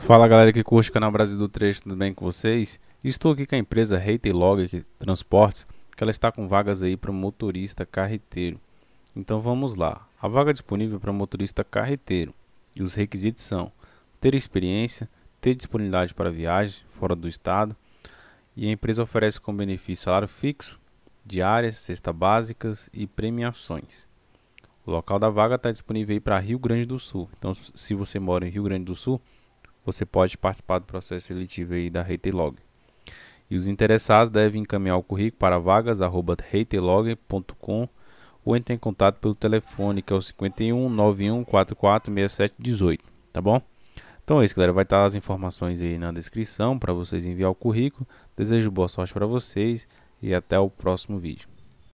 Fala galera que curte o canal Brasil do Trecho, tudo bem com vocês? Estou aqui com a empresa Reitelog Transportes, que ela está com vagas aí para motorista carreteiro. Então vamos lá. A vaga disponível para motorista carreteiro e os requisitos são ter experiência, ter disponibilidade para viagem fora do estado e a empresa oferece com benefício salário fixo, diárias, cesta básicas e premiações. O local da vaga está disponível aí para Rio Grande do Sul. Então se você mora em Rio Grande do Sul, você pode participar do processo seletivo aí da Reitelog. E os interessados devem encaminhar o currículo para vagas@reitelog.com ou entre em contato pelo telefone que é o 51 91 18, tá bom? Então é isso, galera. Vai estar as informações aí na descrição para vocês enviar o currículo. Desejo boa sorte para vocês e até o próximo vídeo.